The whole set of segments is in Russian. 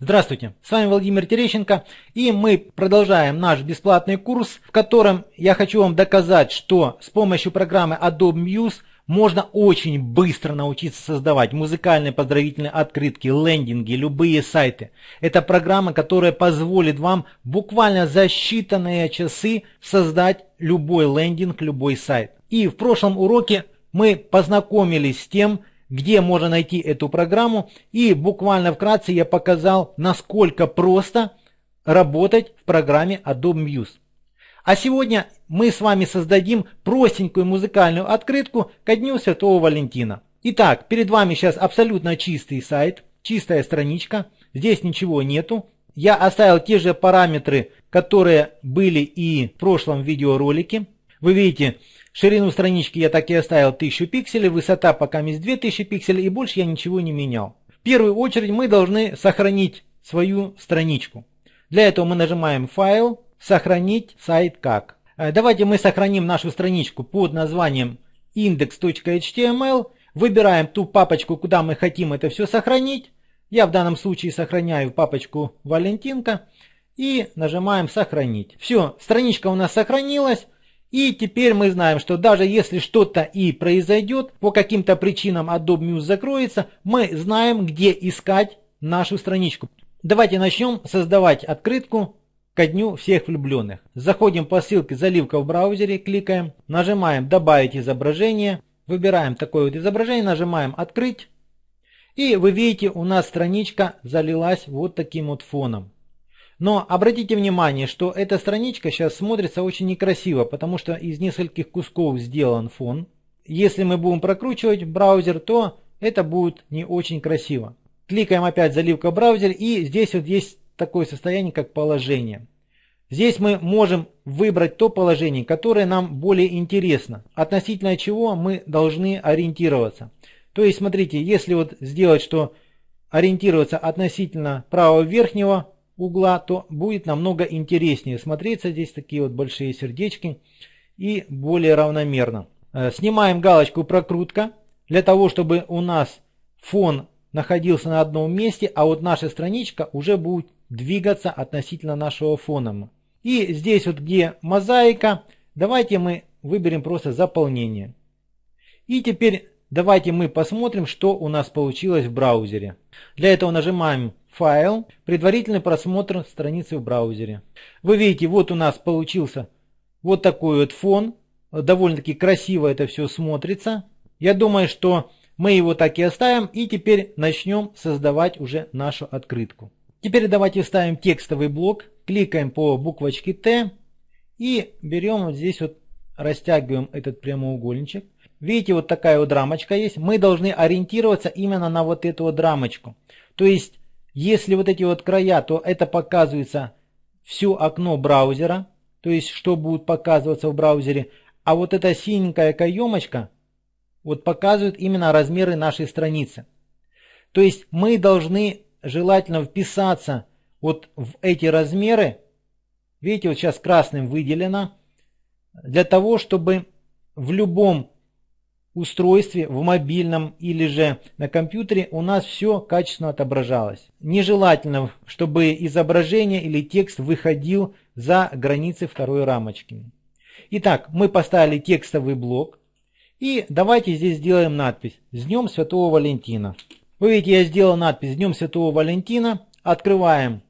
Здравствуйте, с вами Владимир Терещенко, и мы продолжаем наш бесплатный курс, в котором я хочу вам доказать, что с помощью программы Adobe Muse можно очень быстро научиться создавать музыкальные поздравительные открытки, лендинги, любые сайты. Это программа, которая позволит вам буквально за считанные часы создать любой лендинг, любой сайт. И в прошлом уроке мы познакомились с тем, где можно найти эту программу. И буквально вкратце я показал, насколько просто работать в программе Adobe Muse. А сегодня мы с вами создадим простенькую музыкальную открытку ко Дню Святого Валентина. Итак, перед вами сейчас абсолютно чистый сайт, чистая страничка. Здесь ничего нету. Я оставил те же параметры, которые были и в прошлом видеоролике. Вы видите, Ширину странички я так и оставил 1000 пикселей, высота пока мисс 2000 пикселей и больше я ничего не менял. В первую очередь мы должны сохранить свою страничку. Для этого мы нажимаем «Файл», «Сохранить сайт как». Э, давайте мы сохраним нашу страничку под названием index.html, выбираем ту папочку, куда мы хотим это все сохранить. Я в данном случае сохраняю папочку «Валентинка» и нажимаем «Сохранить». Все, страничка у нас сохранилась. И теперь мы знаем, что даже если что-то и произойдет, по каким-то причинам Adobe Muse закроется, мы знаем, где искать нашу страничку. Давайте начнем создавать открытку ко дню всех влюбленных. Заходим по ссылке «Заливка в браузере», кликаем, нажимаем «Добавить изображение», выбираем такое вот изображение, нажимаем «Открыть». И вы видите, у нас страничка залилась вот таким вот фоном. Но обратите внимание, что эта страничка сейчас смотрится очень некрасиво, потому что из нескольких кусков сделан фон. Если мы будем прокручивать браузер, то это будет не очень красиво. Кликаем опять заливка браузер и здесь вот есть такое состояние, как положение. Здесь мы можем выбрать то положение, которое нам более интересно, относительно чего мы должны ориентироваться. То есть, смотрите, если вот сделать, что ориентироваться относительно правого верхнего, угла, то будет намного интереснее смотреться. Здесь такие вот большие сердечки и более равномерно. Э, снимаем галочку прокрутка для того, чтобы у нас фон находился на одном месте, а вот наша страничка уже будет двигаться относительно нашего фона. И здесь вот где мозаика, давайте мы выберем просто заполнение. И теперь давайте мы посмотрим, что у нас получилось в браузере. Для этого нажимаем Файл, предварительный просмотр страницы в браузере. Вы видите, вот у нас получился вот такой вот фон. Довольно-таки красиво это все смотрится. Я думаю, что мы его так и оставим. И теперь начнем создавать уже нашу открытку. Теперь давайте вставим текстовый блок. Кликаем по буквочке Т. И берем вот здесь вот, растягиваем этот прямоугольничек. Видите, вот такая вот рамочка есть. Мы должны ориентироваться именно на вот эту вот рамочку. То есть если вот эти вот края, то это показывается все окно браузера, то есть что будет показываться в браузере, а вот эта синенькая каемочка вот показывает именно размеры нашей страницы. То есть мы должны желательно вписаться вот в эти размеры, видите, вот сейчас красным выделено, для того, чтобы в любом устройстве, в мобильном или же на компьютере у нас все качественно отображалось. Нежелательно, чтобы изображение или текст выходил за границы второй рамочки. Итак, мы поставили текстовый блок. И давайте здесь сделаем надпись «С Днем Святого Валентина». Вы видите, я сделал надпись «С Днем Святого Валентина». Открываем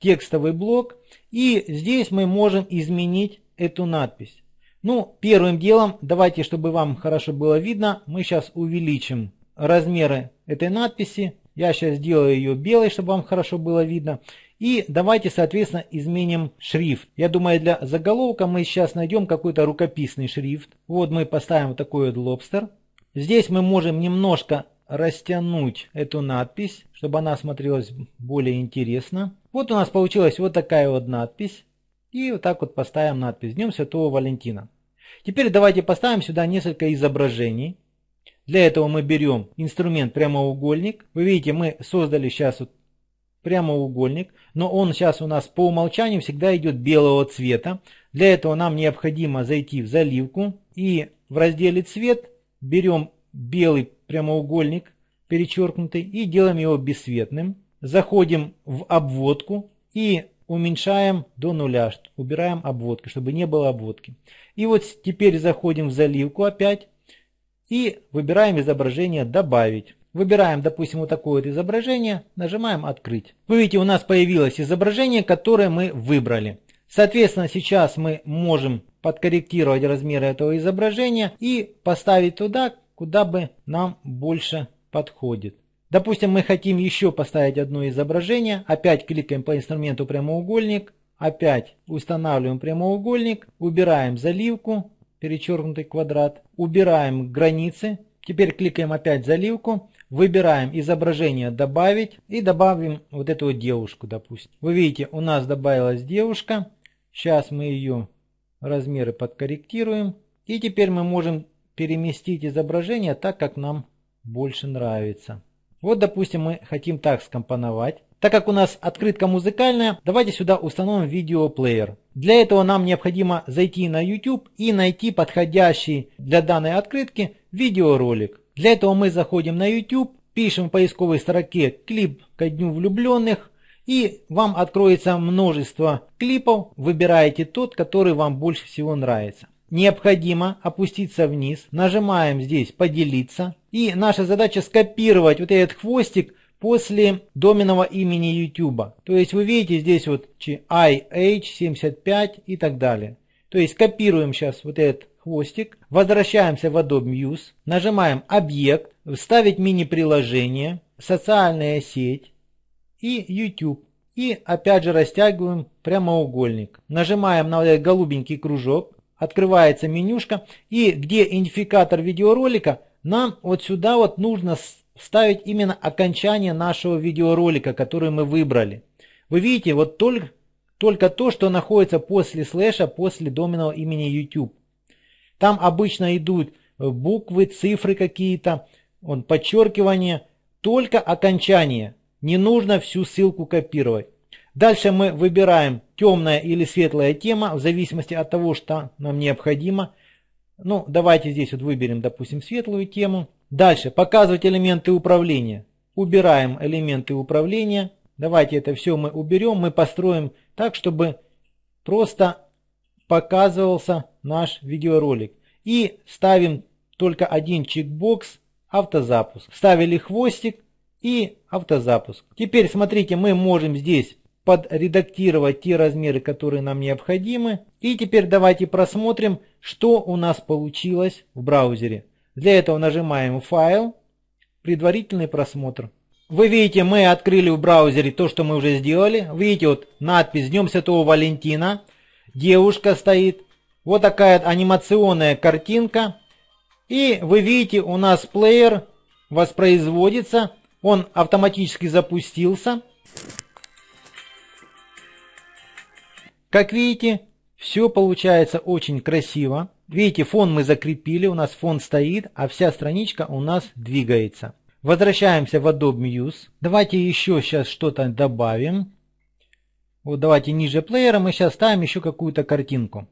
текстовый блок. И здесь мы можем изменить эту надпись. Ну, первым делом, давайте, чтобы вам хорошо было видно, мы сейчас увеличим размеры этой надписи. Я сейчас сделаю ее белой, чтобы вам хорошо было видно. И давайте, соответственно, изменим шрифт. Я думаю, для заголовка мы сейчас найдем какой-то рукописный шрифт. Вот мы поставим вот такой вот лобстер. Здесь мы можем немножко растянуть эту надпись, чтобы она смотрелась более интересно. Вот у нас получилась вот такая вот надпись. И вот так вот поставим надпись «Днем Святого Валентина». Теперь давайте поставим сюда несколько изображений. Для этого мы берем инструмент прямоугольник. Вы видите, мы создали сейчас вот прямоугольник, но он сейчас у нас по умолчанию всегда идет белого цвета. Для этого нам необходимо зайти в заливку и в разделе цвет берем белый прямоугольник перечеркнутый и делаем его бесцветным. Заходим в обводку и уменьшаем до нуля, убираем обводки, чтобы не было обводки. И вот теперь заходим в заливку опять и выбираем изображение «Добавить». Выбираем, допустим, вот такое вот изображение, нажимаем «Открыть». Вы видите, у нас появилось изображение, которое мы выбрали. Соответственно, сейчас мы можем подкорректировать размеры этого изображения и поставить туда, куда бы нам больше подходит. Допустим, мы хотим еще поставить одно изображение, опять кликаем по инструменту прямоугольник, опять устанавливаем прямоугольник, убираем заливку, перечеркнутый квадрат, убираем границы, теперь кликаем опять заливку, выбираем изображение «Добавить» и добавим вот эту вот девушку, допустим. Вы видите, у нас добавилась девушка, сейчас мы ее размеры подкорректируем, и теперь мы можем переместить изображение так, как нам больше нравится. Вот, допустим, мы хотим так скомпоновать. Так как у нас открытка музыкальная, давайте сюда установим видеоплеер. Для этого нам необходимо зайти на YouTube и найти подходящий для данной открытки видеоролик. Для этого мы заходим на YouTube, пишем в поисковой строке «Клип ко дню влюбленных» и вам откроется множество клипов. Выбираете тот, который вам больше всего нравится необходимо опуститься вниз, нажимаем здесь «Поделиться». И наша задача скопировать вот этот хвостик после доменного имени YouTube. То есть вы видите здесь вот IH75 и так далее. То есть копируем сейчас вот этот хвостик, возвращаемся в Adobe Muse, нажимаем «Объект», «Вставить мини-приложение», «Социальная сеть» и «YouTube». И опять же растягиваем прямоугольник. Нажимаем на вот этот голубенький кружок, открывается менюшка, и где идентификатор видеоролика, нам вот сюда вот нужно вставить именно окончание нашего видеоролика, который мы выбрали. Вы видите, вот только, только то, что находится после слэша, после доменного имени YouTube. Там обычно идут э, буквы, цифры какие-то, подчеркивание, только окончание. Не нужно всю ссылку копировать. Дальше мы выбираем темная или светлая тема в зависимости от того, что нам необходимо. Ну, давайте здесь вот выберем, допустим, светлую тему. Дальше, показывать элементы управления. Убираем элементы управления. Давайте это все мы уберем, мы построим так, чтобы просто показывался наш видеоролик. И ставим только один чекбокс автозапуск. Ставили хвостик и автозапуск. Теперь смотрите, мы можем здесь подредактировать те размеры, которые нам необходимы. И теперь давайте просмотрим, что у нас получилось в браузере. Для этого нажимаем «Файл», «Предварительный просмотр». Вы видите, мы открыли в браузере то, что мы уже сделали. Видите, вот надпись «Днем Святого Валентина». Девушка стоит. Вот такая анимационная картинка. И вы видите, у нас плеер воспроизводится. Он автоматически запустился. Как видите, все получается очень красиво. Видите, фон мы закрепили, у нас фон стоит, а вся страничка у нас двигается. Возвращаемся в Adobe Muse. Давайте еще сейчас что-то добавим. Вот давайте ниже плеера мы сейчас ставим еще какую-то картинку.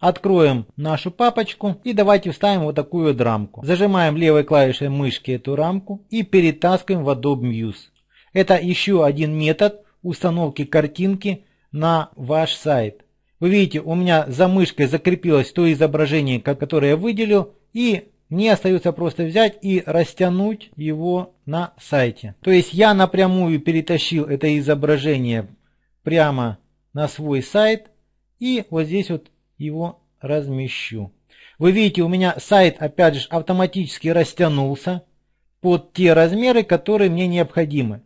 Откроем нашу папочку и давайте вставим вот такую вот рамку. Зажимаем левой клавишей мышки эту рамку и перетаскиваем в Adobe Muse. Это еще один метод установки картинки на ваш сайт. Вы видите, у меня за мышкой закрепилось то изображение, которое я выделил, и мне остается просто взять и растянуть его на сайте. То есть я напрямую перетащил это изображение прямо на свой сайт и вот здесь вот его размещу. Вы видите, у меня сайт опять же автоматически растянулся под те размеры, которые мне необходимы.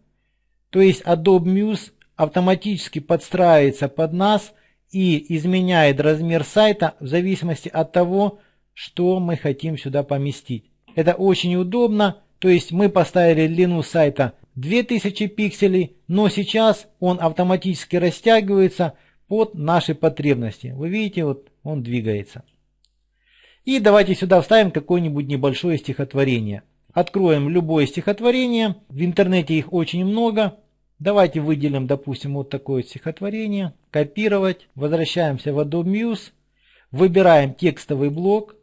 То есть Adobe Muse автоматически подстраивается под нас и изменяет размер сайта в зависимости от того, что мы хотим сюда поместить. Это очень удобно, то есть мы поставили длину сайта 2000 пикселей, но сейчас он автоматически растягивается под наши потребности. Вы видите, вот он двигается. И давайте сюда вставим какое-нибудь небольшое стихотворение. Откроем любое стихотворение, в интернете их очень много, Давайте выделим, допустим, вот такое стихотворение. Копировать. Возвращаемся в Adobe Muse. Выбираем текстовый блок.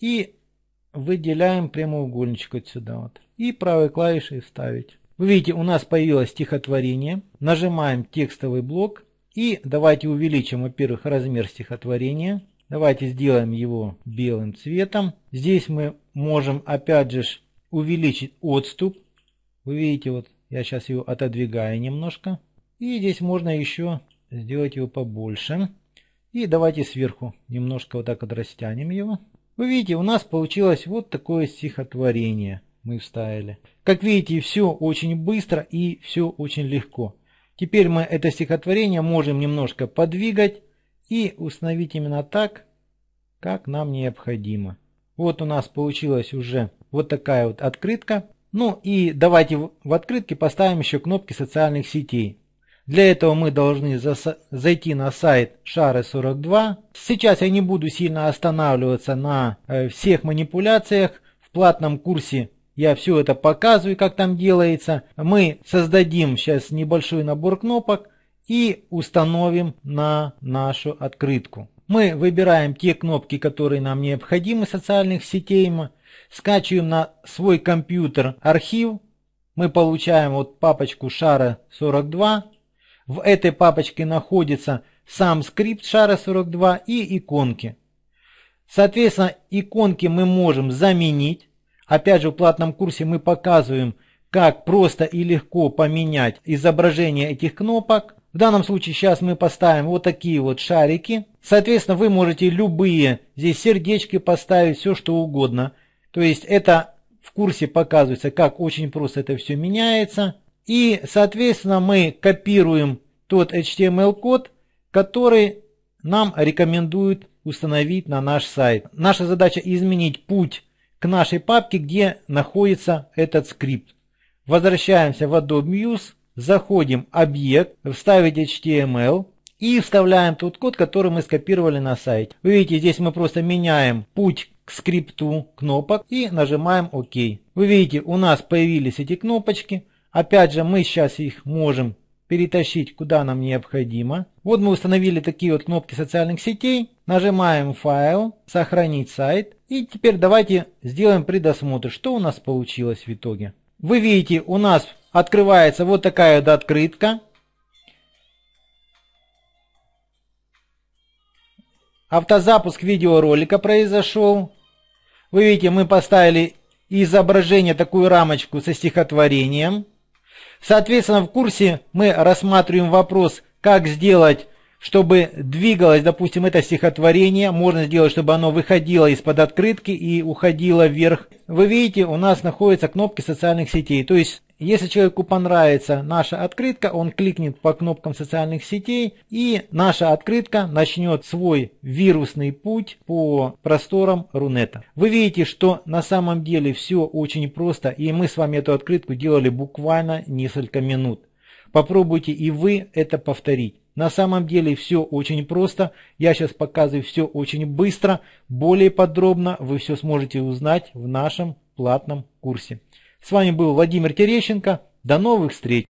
И выделяем прямоугольничек отсюда Вот. И правой клавишей вставить. Вы видите, у нас появилось стихотворение. Нажимаем текстовый блок. И давайте увеличим, во-первых, размер стихотворения. Давайте сделаем его белым цветом. Здесь мы можем опять же увеличить отступ. Вы видите, вот я сейчас ее отодвигаю немножко. И здесь можно еще сделать его побольше. И давайте сверху немножко вот так вот растянем его. Вы видите, у нас получилось вот такое стихотворение мы вставили. Как видите, все очень быстро и все очень легко. Теперь мы это стихотворение можем немножко подвигать и установить именно так, как нам необходимо. Вот у нас получилась уже вот такая вот открытка. Ну и давайте в открытке поставим еще кнопки социальных сетей. Для этого мы должны зайти на сайт шары42. Сейчас я не буду сильно останавливаться на э, всех манипуляциях. В платном курсе я все это показываю, как там делается. Мы создадим сейчас небольшой набор кнопок и установим на нашу открытку. Мы выбираем те кнопки, которые нам необходимы социальных сетей скачиваем на свой компьютер архив, мы получаем вот папочку шара 42, в этой папочке находится сам скрипт шара 42 и иконки. Соответственно, иконки мы можем заменить. Опять же, в платном курсе мы показываем, как просто и легко поменять изображение этих кнопок. В данном случае сейчас мы поставим вот такие вот шарики. Соответственно, вы можете любые здесь сердечки поставить, все что угодно. То есть это в курсе показывается, как очень просто это все меняется. И, соответственно, мы копируем тот HTML-код, эм который нам рекомендуют установить на наш сайт. Наша задача изменить путь к нашей папке, где находится этот скрипт. Возвращаемся в Adobe Muse, заходим объект, вставить HTML эм и вставляем тот код, который мы скопировали на сайте. Вы видите, здесь мы просто меняем путь скрипту кнопок и нажимаем ОК. Вы видите, у нас появились эти кнопочки. Опять же, мы сейчас их можем перетащить куда нам необходимо. Вот мы установили такие вот кнопки социальных сетей. Нажимаем файл, сохранить сайт. И теперь давайте сделаем предосмотр, что у нас получилось в итоге. Вы видите, у нас открывается вот такая вот открытка. Автозапуск видеоролика произошел. Вы видите, мы поставили изображение, такую рамочку со стихотворением. Соответственно, в курсе мы рассматриваем вопрос, как сделать, чтобы двигалось, допустим, это стихотворение. Можно сделать, чтобы оно выходило из-под открытки и уходило вверх. Вы видите, у нас находятся кнопки социальных сетей. То есть если человеку понравится наша открытка, он кликнет по кнопкам социальных сетей, и наша открытка начнет свой вирусный путь по просторам Рунета. Вы видите, что на самом деле все очень просто, и мы с вами эту открытку делали буквально несколько минут. Попробуйте и вы это повторить. На самом деле все очень просто. Я сейчас показываю все очень быстро. Более подробно вы все сможете узнать в нашем платном курсе. С вами был Владимир Терещенко. До новых встреч!